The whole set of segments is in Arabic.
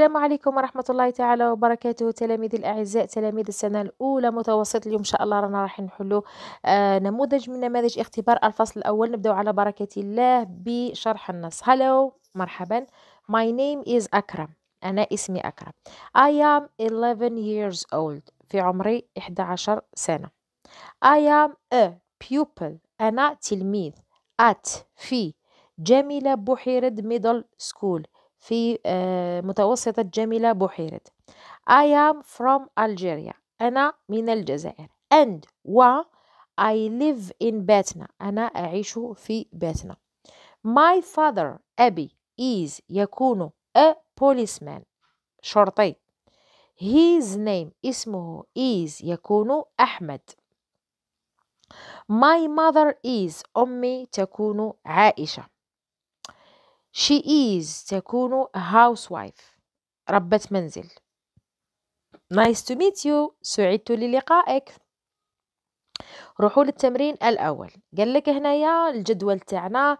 السلام عليكم ورحمة الله تعالى وبركاته تلاميذ الأعزاء تلاميذ السنة الأولى متوسط اليوم إن شاء الله رانا راح نحلو آه نموذج من نماذج اختبار الفصل الأول نبدأ على بركة الله بشرح النص هلو مرحبا My name is أكرم أنا اسمي أكرم I am 11 years old في عمري 11 سنة I am a pupil أنا تلميذ at في جميلة بحيرد ميدل سكول في آه، متوسطة جميلة بحيرة I am from Algeria أنا من الجزائر and و I live in باتنا أنا أعيش في باتنا My father أبي is يكون a policeman شرطي His name اسمه is يكون أحمد My mother is أمي تكون عائشة she is تكون housewife ربة منزل nice to meet you سعدت للقائك روحوا للتمرين الأول قال لك هنايا الجدول تاعنا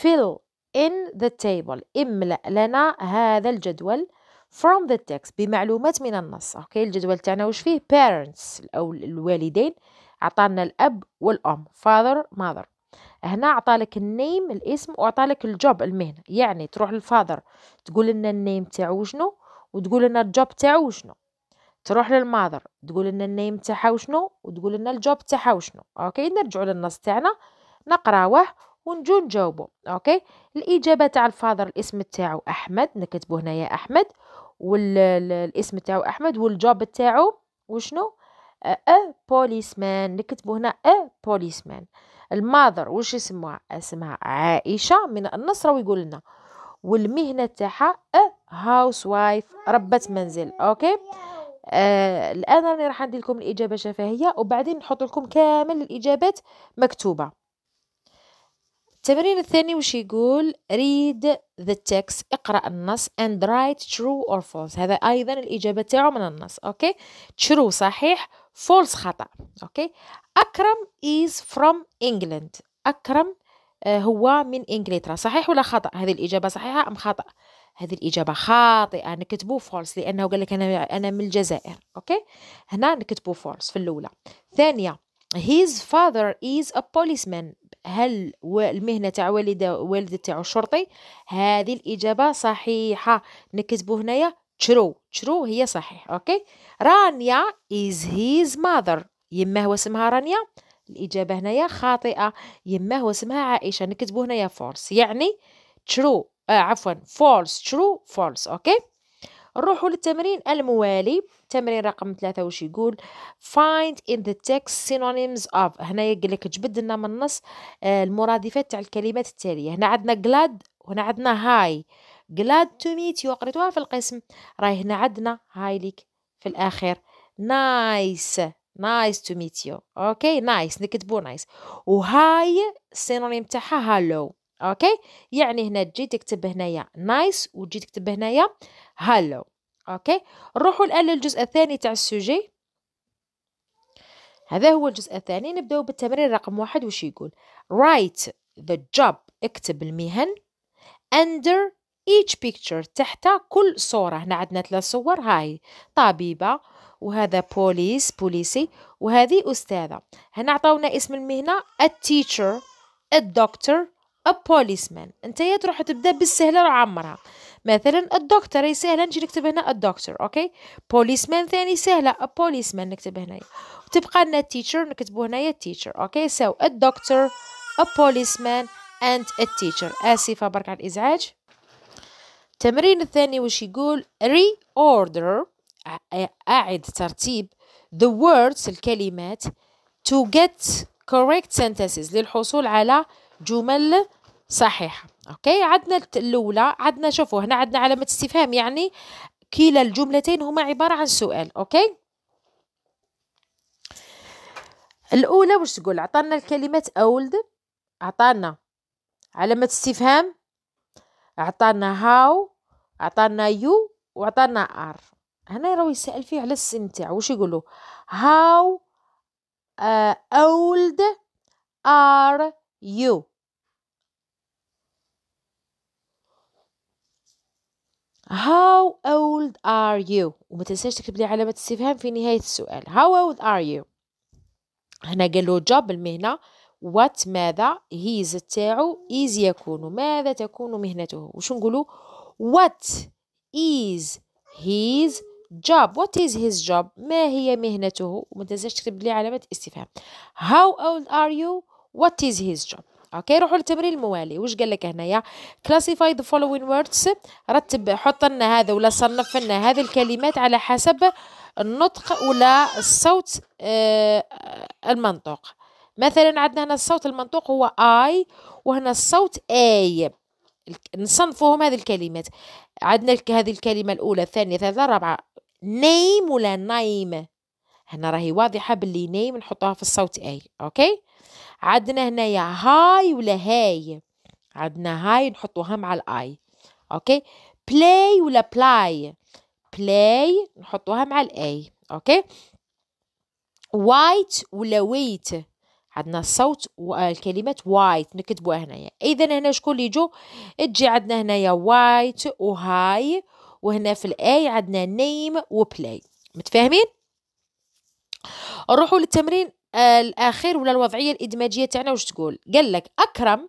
fill in the table املأ لنا هذا الجدول from the text بمعلومات من النص اوكي الجدول تاعنا واش فيه parents او الوالدين عطانا الاب والام father mother هنا عطالك النيم الاسم وعطالك الجوب المهنه يعني تروح للفادر تقول لنا النيم تاعو شنو وتقول لنا الجوب تاعو شنو تروح للماذر تقول لنا النيم تاعها وشنو وتقول لنا الجوب تاعها وشنو اوكي نرجعوا للنص تاعنا نقراوه ونجو نجاوبو اوكي الاجابه تاع الفادر الاسم تاعو احمد نكتبو هنايا احمد والاسم تاعو احمد والجوب تاعو وشنو ا بوليسمان نكتبو هنا ا بوليسمان الماذر واش يسموها اسمها عائشه من النصر ويقول لنا والمهنه تاعها هاوس أه، وايف ربة منزل اوكي آه الان راني راح ندير لكم الاجابه شفهيه وبعدين نحط لكم كامل الاجابات مكتوبه التمرين الثاني وش يقول read the text اقرأ النص and write true or false هذا أيضا الإجابة تاعو من النص أوكي true صحيح false خطأ أوكي أكرم is from England أكرم آه، هو من إنجلترا صحيح ولا خطأ هذه الإجابة صحيحة أم خطأ هذه الإجابة خاطئة نكتبو false لأنه قال لك أنا أنا من الجزائر أوكي هنا نكتبو false في الأولى ثانية his father is a policeman هل المهنة تاع والدة والد تاعو شرطي هذه الإجابة صحيحة نكتبو هنايا ترو ترو هي صحيح أوكي رانيا از هيز ماذر يما هو اسمها رانيا الإجابة هنايا خاطئة يما هو اسمها عائشة نكتبو هنايا فورس يعني ترو آه عفوا فولس ترو فولس أوكي نروحوا للتمرين الموالي تمرين رقم ثلاثة واش يقول find in the text synonyms of هنا يقول لك جبد لنا من النص آه، المرادفات تاع الكلمات التالية هنا عندنا glad وهنا عندنا هاي glad to meet you قريتوها في القسم راهي هنا عندنا هاي ليك في الآخر نايس نايس تو ميت يو اوكي نايس نكتبو نايس وهاي سينونيم تاعها هالو اوكي يعني هنا تجي تكتب هنايا نايس وتجي تكتب هنايا هالو اوكي نروحوا الان للجزء الثاني تاع السوجي هذا هو الجزء الثاني نبداو بالتمرين رقم واحد وش يقول رايت ذا جوب اكتب المهن اندر each picture تحت كل صورة هنا عندنا ثلاث صور هاي طبيبة وهذا بوليس بوليسي وهذه أستاذة هنا عطاونا اسم المهنة التيتشر الدكتور a policeman انت يا تروح تبدا بالسهله وعمرها مثلا الدكتور هي سهله نجي نكتب هنا الدكتور اوكي بوليسمان ثاني سهله a policeman نكتب هنايا وتبقى لنا teacher نكتبو هنايا teacher اوكي سو so, الدكتور a policeman and a teacher اسفه برك على الازعاج التمرين الثاني واش يقول reorder أعد ترتيب the words الكلمات to get correct sentences للحصول على جمل صحيحة أوكي عندنا الأولى عندنا شوفوا هنا عندنا علامة استفهام يعني كلا الجملتين هما عبارة عن سؤال أوكي الأولى واش تقول عطانا الكلمة أولد عطانا علامة استفهام عطانا هاو عطانا يو وعطانا ار هنا راهو يسأل فيه على السن تاع واش يقولوا هاو آه، اولد ار يو How old are you وما تنساش تكتب لي علامة استفهام في نهاية السؤال How old are you هنا قال له جاب المهنة what ماذا هيز تاعو is يكون ماذا تكون مهنته وش نقولوا what is his job what is his job ما هي مهنته وما تنساش تكتب لي علامة استفهام how old are you what is his job اوكي روحوا للتمرين الموالي واش قال لك هنايا كلاسيفاي ذا فولوين ووردز رتب حط لنا هذا ولا صنف لنا هذه الكلمات على حسب النطق ولا الصوت آه، المنطوق مثلا عندنا هنا الصوت المنطوق هو اي وهنا الصوت اي نصنفوهم هذه الكلمات عندنا هذه الكلمه الاولى الثانيه الثالثه الرابعه نيم ولا نايم هنا راهي واضحه باللي نيم نحطوها في الصوت اي اوكي عندنا هنايا هاي ولا هاي عندنا هاي نحطوها مع الاي اوكي بلاي ولا بلاي بلاي نحطوها مع الاي اوكي وايت ولا ويت عندنا الصوت والكلمة وايت نكتبوها هنايا اذا هنا شكون اللي يجو تجي عندنا هنايا وايت وهاي وهنا في الاي عندنا نيم وبلاي متفاهمين نروحوا للتمرين الاخير ولا الوضعيه الادماجيه تاعنا واش تقول قال لك اكرم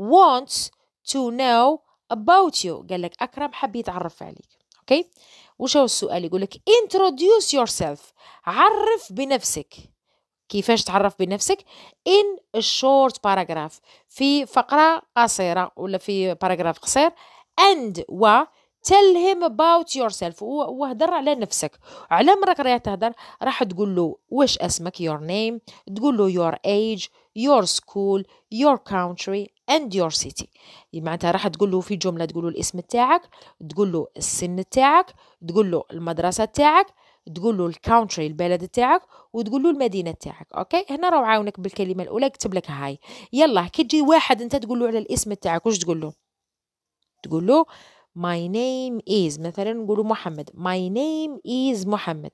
wants to know about you قال لك اكرم حاب يتعرف عليك اوكي واش هو السؤال يقول لك introduce yourself عرف بنفسك كيفاش تعرف بنفسك in a short paragraph في فقره قصيره ولا في باراجراف قصير and و tell him about yourself وهدر على نفسك على مرك راهي تهدر راح تقول له واش اسمك your name تقول له your age your school your country and your city معناتها راح تقول له في جملة تقول له الاسم تاعك تقول له السن تاعك تقول له المدرسة تاعك تقول له الكاونتري البلد تاعك وتقول له المدينه تاعك اوكي هنا راه عاونك بالكلمه الاولى كتب لك هاي يلا كي تجي واحد انت تقول له على الاسم تاعك واش تقول له تقول له my name is مثلا نقولوا محمد my name is محمد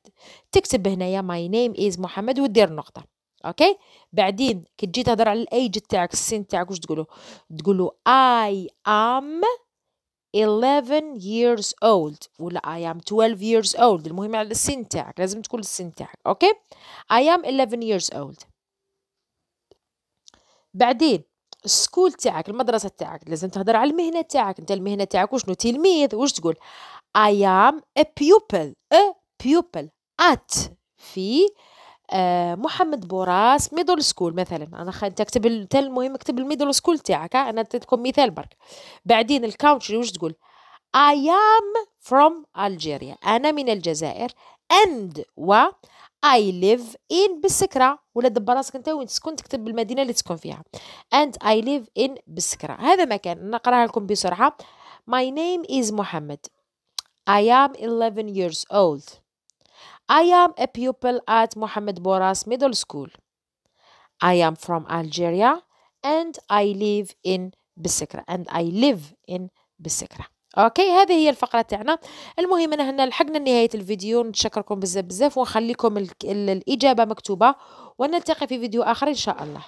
تكتب هنايا my name is محمد ودير نقطة اوكي بعدين كي تجي تهضر على الايج تاعك السن تاعك واش تقولوا تقولوا I am 11 years old ولا I am 12 years old المهم على السن تاعك لازم تقول السن تاعك اوكي I am 11 years old بعدين السكول تاعك المدرسه تاعك لازم تهضر على المهنه تاعك انت المهنه تاعك وشنو تلميذ واش تقول I am a pupil a pupil at في آه، محمد بوراس ميدل سكول مثلا انا خا تكتب انت المهم اكتب الميدل سكول تاعك انا تكون مثال برك بعدين الكاونتري واش تقول I am from Algeria أنا من الجزائر and و I live in بالسكرة ولا دبر راسك انت وين تسكن تكتب بالمدينة اللي تسكن فيها and I live in بالسكرة هذا مكان نقراها لكم بسرعة My name is محمد I am 11 years old I am a pupil at محمد Boras Middle School I am from Algeria and I live in بالسكرة and I live in بالسكرة اوكي هذه هي الفقره تاعنا المهم انا هنا لحقنا نهايه الفيديو نتشكركم بزاف بزاف ونخليكم الاجابه مكتوبه ونلتقي في فيديو اخر ان شاء الله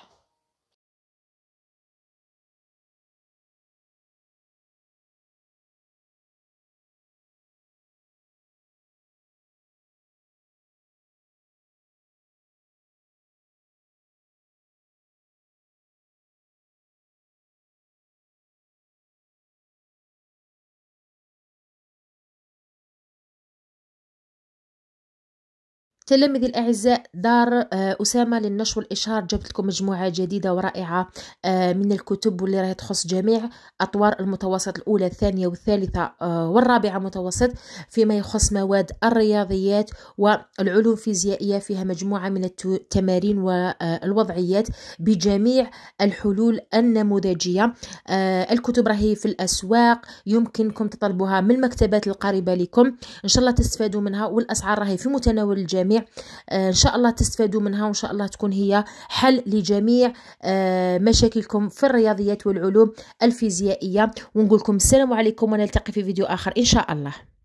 تلاميذ الأعزاء دار آه، أسامة للنشر والإشهار جابت لكم مجموعة جديدة ورائعة آه، من الكتب واللي راهي تخص جميع أطوار المتوسط الأولى الثانية والثالثة آه، والرابعة متوسط فيما يخص مواد الرياضيات والعلوم الفيزيائية فيها مجموعة من التمارين والوضعيات بجميع الحلول النموذجية الكتب راهي في الأسواق يمكنكم تطلبوها من المكتبات القريبة لكم إن شاء الله تستفادوا منها والأسعار راهي في متناول الجميع آه ان شاء الله تستفادوا منها وان شاء الله تكون هي حل لجميع آه، مشاكلكم في الرياضيات والعلوم الفيزيائيه ونقول لكم السلام عليكم ونلتقي في فيديو اخر ان شاء الله